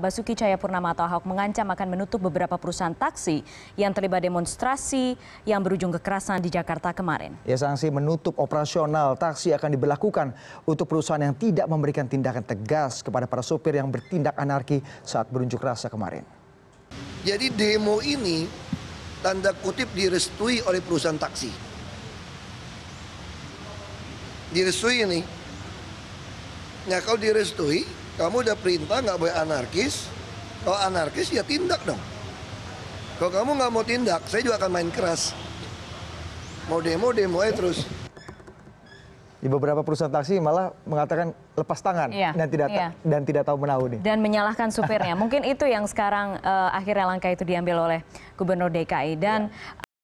Basuki Cahayapurnama atau Ahok mengancam akan menutup beberapa perusahaan taksi yang terlibat demonstrasi yang berujung kekerasan di Jakarta kemarin. Ya, sanksi menutup operasional taksi akan diberlakukan untuk perusahaan yang tidak memberikan tindakan tegas kepada para sopir yang bertindak anarki saat berunjuk rasa kemarin. Jadi demo ini tanda kutip direstui oleh perusahaan taksi. Direstui ini Ya kalau direstui, kamu udah perintah nggak boleh anarkis. Kalau anarkis ya tindak dong. Kalau kamu nggak mau tindak, saya juga akan main keras. Mau demo, demo aja terus. Di beberapa perusahaan taksi malah mengatakan lepas tangan iya, dan tidak iya. dan tidak tahu menahu nih. Dan menyalahkan supirnya. Mungkin itu yang sekarang uh, akhirnya langkah itu diambil oleh Gubernur DKI dan. Iya.